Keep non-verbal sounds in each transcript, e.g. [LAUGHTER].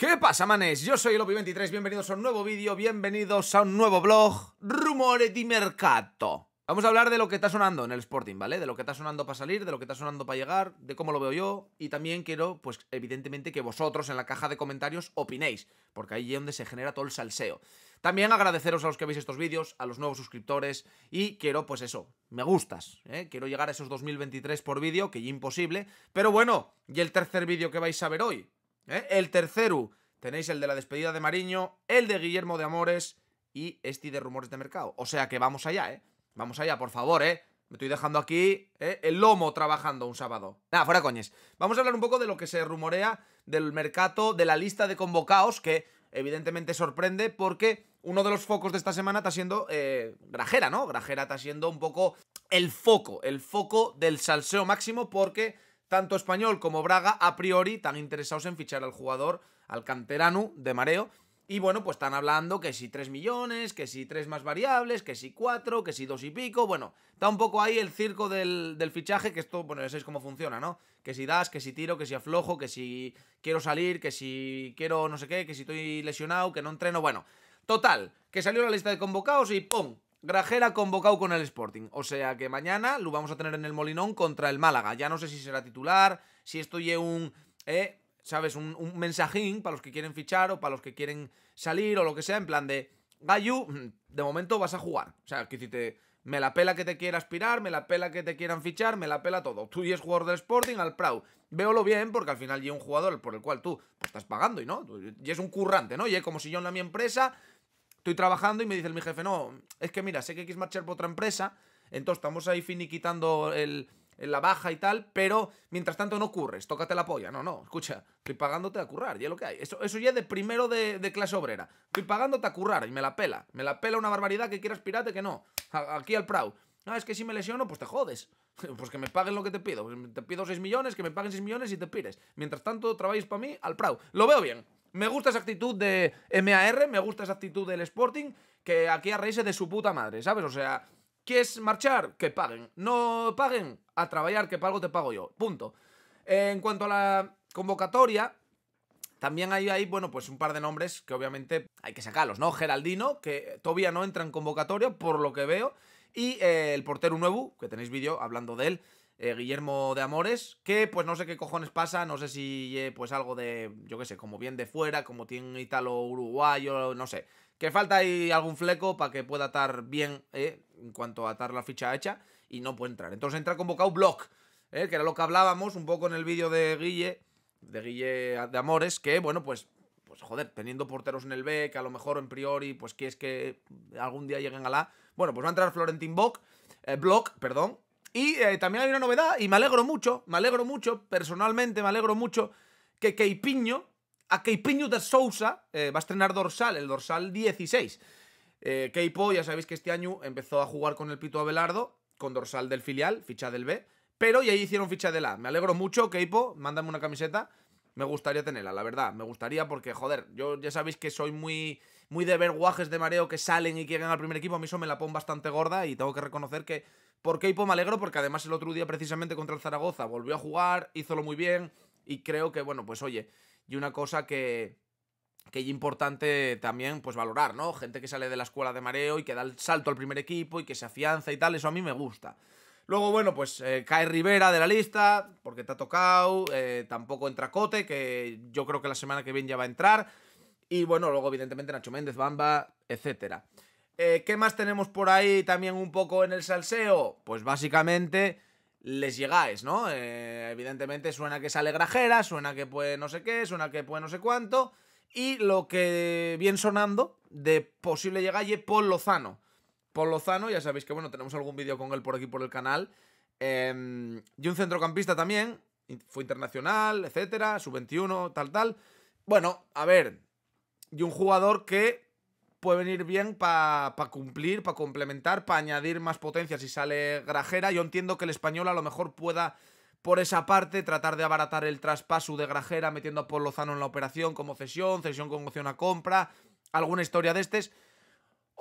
¿Qué pasa, manes? Yo soy el Opi23, bienvenidos a un nuevo vídeo, bienvenidos a un nuevo blog, Rumores di Mercato. Vamos a hablar de lo que está sonando en el Sporting, ¿vale? De lo que está sonando para salir, de lo que está sonando para llegar, de cómo lo veo yo, y también quiero, pues evidentemente, que vosotros en la caja de comentarios opinéis, porque ahí es donde se genera todo el salseo. También agradeceros a los que veis estos vídeos, a los nuevos suscriptores y quiero, pues eso, me gustas. ¿eh? Quiero llegar a esos 2023 por vídeo, que imposible. Pero bueno, y el tercer vídeo que vais a ver hoy, ¿Eh? El tercero, tenéis el de la despedida de Mariño, el de Guillermo de Amores y este de Rumores de Mercado. O sea que vamos allá, ¿eh? Vamos allá, por favor, ¿eh? Me estoy dejando aquí ¿eh? el lomo trabajando un sábado. Nada, fuera coñes. Vamos a hablar un poco de lo que se rumorea del mercado, de la lista de convocados, que evidentemente sorprende porque uno de los focos de esta semana está siendo eh, Grajera, ¿no? Grajera está siendo un poco el foco, el foco del salseo máximo porque tanto Español como Braga a priori están interesados en fichar al jugador, al canterano de Mareo. Y bueno, pues están hablando que si 3 millones, que si 3 más variables, que si 4, que si 2 y pico. Bueno, está un poco ahí el circo del, del fichaje, que esto, bueno, ya sabéis cómo funciona, ¿no? Que si das, que si tiro, que si aflojo, que si quiero salir, que si quiero no sé qué, que si estoy lesionado, que no entreno. Bueno, total, que salió la lista de convocados y ¡pum! Grajera convocado con el Sporting. O sea que mañana lo vamos a tener en el Molinón contra el Málaga. Ya no sé si será titular, si esto un... Eh, ¿Sabes? Un, mensajín para los que quieren fichar o para los que quieren salir o lo que sea. En plan de... Gayu, mm, de momento vas a jugar. O sea, que si te... Me la pela que te quiera aspirar, me la pela que te quieran fichar, me la pela todo. Tú y es jugador del Sporting al Prau. lo bien, porque al final ya un jugador por el cual tú estás pagando y no. Y es un currante, ¿no? Y es como si yo en la mi empresa Estoy trabajando y me dice mi jefe, no, es que mira, sé que quieres marchar por otra empresa, entonces estamos ahí finiquitando la baja y tal, pero mientras tanto no curres, tócate la polla. No, no, escucha, estoy pagándote a currar, ya lo que hay. Eso, eso ya de primero de, clase obrera. Estoy pagándote a currar y me la pela. Me la pela una barbaridad que quieras pirate que no. aquí al Prau. No, ah, es que si me lesiono, pues te jodes. [LAUGHS] Pues que me paguen lo que te pido. Pues, te pido 6 millones, que me paguen 6 millones y te pires. Mientras tanto, trabajes para mí al Prau. Lo veo bien. Me gusta esa actitud de MAR, me gusta esa actitud del Sporting, que aquí a raíces de su puta madre, ¿sabes? O sea, ¿quieres marchar? Que paguen. ¿No paguen? A trabajar, que pago te pago yo. Punto. En cuanto a la convocatoria, también hay ahí, bueno, pues un par de nombres que obviamente hay que sacarlos, ¿no? Geraldino, que todavía no entra en convocatoria, por lo que veo. Y eh, el portero nuevo, que tenéis vídeo hablando de él, eh, Guillermo de Amores, que pues no sé qué cojones pasa, no sé si eh, pues algo de, yo qué sé, como bien de fuera, como tiene ítalo italo uruguayo, no sé. Que falta ahí algún fleco para que pueda atar bien, eh, en cuanto a atar la ficha hecha, y no puede entrar. Entonces entra convocado Block, eh, que era lo que hablábamos un poco en el vídeo de Guille, de Guille de Amores, que bueno, pues pues joder, teniendo porteros en el B, que a lo mejor en priori, pues quieres que algún día lleguen a la... Bueno, pues va a entrar Florentin Bock, Block, perdón, y eh, también hay una novedad, y me alegro mucho, me alegro mucho, personalmente me alegro mucho, que Keipiño, a Keipiño de Sousa, eh, va a estrenar dorsal, el dorsal 16. Eh, Keipo, ya sabéis que este año empezó a jugar con el Pito Abelardo, con dorsal del filial, ficha del B, pero y ahí hicieron ficha del A. Me alegro mucho, Keipo, mándame una camiseta. Me gustaría tenerla, la verdad. Me gustaría porque, joder, yo ya sabéis que soy muy, muy de ver de mareo que salen y llegan al primer equipo. A mí eso me la pon bastante gorda y tengo que reconocer que por hipo me alegro porque además el otro día precisamente contra el Zaragoza volvió a jugar, hízolo muy bien y creo que, bueno, pues oye, y una cosa que, que es importante también pues valorar, ¿no? Gente que sale de la escuela de mareo y que da el salto al primer equipo y que se afianza y tal, eso a mí me gusta. Luego, bueno, pues cae eh, Rivera de la lista, porque te ha tocado. Eh, tampoco entra Cote, que yo creo que la semana que viene ya va a entrar. Y bueno, luego, evidentemente, Nacho Méndez, Bamba, etcétera. Eh, ¿Qué más tenemos por ahí también un poco en el salseo? Pues básicamente les llegáis, ¿no? evidentemente suena que sale grajera, suena que puede no sé qué, suena que puede no sé cuánto. Y lo que bien sonando de posible llegalle Paul Lozano. Paul Lozano, ya sabéis que bueno, tenemos algún vídeo con él por aquí por el canal. Em, y un centrocampista también, fue internacional, etcétera, sub-21, tal, tal. Bueno, a ver, y un jugador que puede venir bien para cumplir, para complementar, para añadir más potencia si sale Grajera. Yo entiendo que el español a lo mejor pueda, por esa parte, tratar de abaratar el traspaso de Grajera metiendo a Paul Lozano en la operación como cesión, cesión con opción a compra, alguna historia de estes.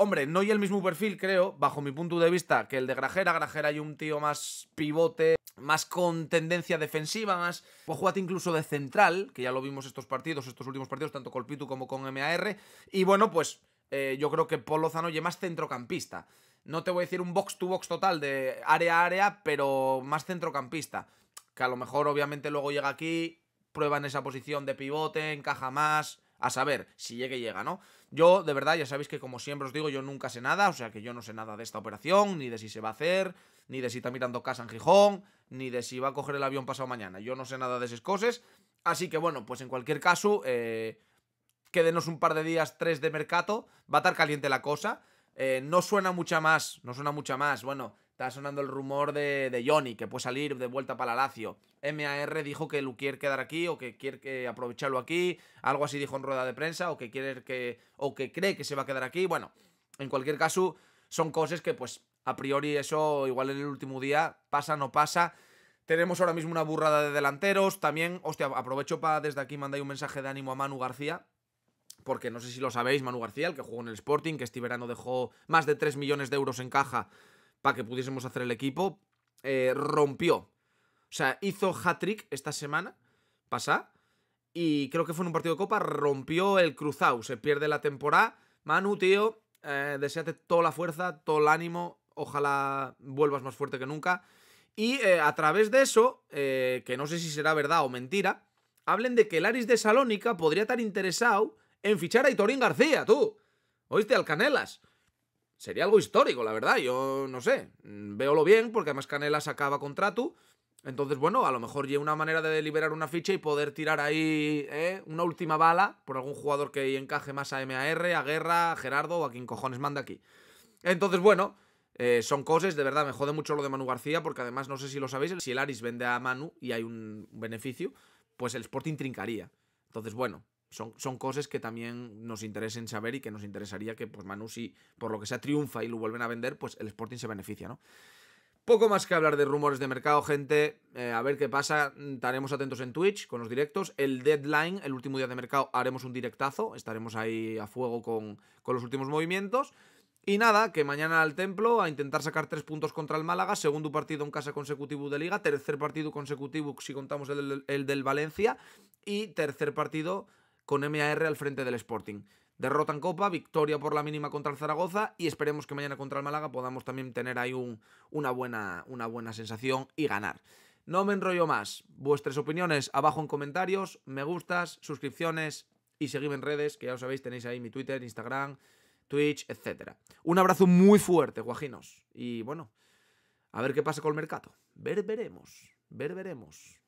Hombre, no hay el mismo perfil, creo, bajo mi punto de vista, que el de Grajera. Grajera hay un tío más pivote, más con tendencia defensiva, más. jugate incluso de central, que ya lo vimos estos partidos, estos últimos partidos, tanto con Pitu como con MAR. Y bueno, pues eh, yo creo que Paul es más centrocampista. No te voy a decir un box to box total de área a área, pero más centrocampista. Que a lo mejor, obviamente, luego llega aquí, prueba en esa posición de pivote, encaja más a saber, si llegue, llega, ¿no? Yo, de verdad, ya sabéis que como siempre os digo, yo nunca sé nada, o sea que yo no sé nada de esta operación, ni de si se va a hacer, ni de si está mirando casa en Gijón, ni de si va a coger el avión pasado mañana. Yo no sé nada de esas cosas. Así que bueno, pues en cualquier caso, eh, quédenos un par de días, tres de mercado, va a estar caliente la cosa. Eh, no suena mucha más, no suena mucha más. Bueno, Está sonando el rumor de, Johnny, que puede salir de vuelta para Lazio. MAR dijo que quiere quedar aquí o que quiere que aprovecharlo aquí. Algo así dijo en rueda de prensa o que quiere que. o que cree que se va a quedar aquí. Bueno, en cualquier caso, son cosas que, pues, a priori, eso igual en el último día, pasa, no pasa. Tenemos ahora mismo una burrada de delanteros. También, hostia, aprovecho para desde aquí mandar un mensaje de ánimo a Manu García, porque no sé si lo sabéis, Manu García, el que jugó en el Sporting, que este verano dejó más de 3 millones de euros en caja para que pudiésemos hacer el equipo, eh, rompió. O sea, hizo hat-trick esta semana, pasa y creo que fue en un partido de Copa, rompió el cruzado, se pierde la temporada. Manu, tío, eh, deseate toda la fuerza, todo el ánimo, ojalá vuelvas más fuerte que nunca. Y eh, a través de eso, que no sé si será verdad o mentira, hablen de que el Aris de Salónica podría estar interesado en fichar a Itorín García, tú. ¿Oíste, al Canelas? sería algo histórico, la verdad. Yo no sé. Mm, Veo lo bien, porque además Canela sacaba contrato. Entonces, bueno, a lo mejor llega una manera de liberar una ficha y poder tirar ahí ¿eh? una última bala por algún jugador que encaje más a MAR, a Guerra, a Gerardo o a quien cojones manda aquí. Entonces, bueno, eh, son cosas, de verdad, me jode mucho lo de Manu García, porque además, no sé si lo sabéis, si el Aris vende a Manu y hay un beneficio, pues el Sporting trincaría. Entonces, bueno, son, cosas que también nos interesen saber y que nos interesaría que pues Manu, si por lo que sea triunfa y lo vuelven a vender, pues el Sporting se beneficia, ¿no? Poco más que hablar de rumores de mercado, gente. Eh, a ver qué pasa. Estaremos atentos en Twitch con los directos. El deadline, el último día de mercado, haremos un directazo. Estaremos ahí a fuego con, los últimos movimientos. Y nada, que mañana al templo a intentar sacar tres puntos contra el Málaga, segundo partido en casa consecutivo de Liga, tercer partido consecutivo si contamos el, el del Valencia y tercer partido con MAR al frente del Sporting. Derrota en Copa, victoria por la mínima contra el Zaragoza y esperemos que mañana contra el Málaga podamos también tener ahí una, buena, una buena sensación y ganar. No me enrollo más. Vuestras opiniones abajo en comentarios, me gustas, suscripciones y seguidme en redes, que ya os sabéis, tenéis ahí mi Twitter, Instagram, Twitch, etc. Un abrazo muy fuerte, guajinos. Y bueno, a ver qué pasa con el mercado. Ver veremos, ver veremos.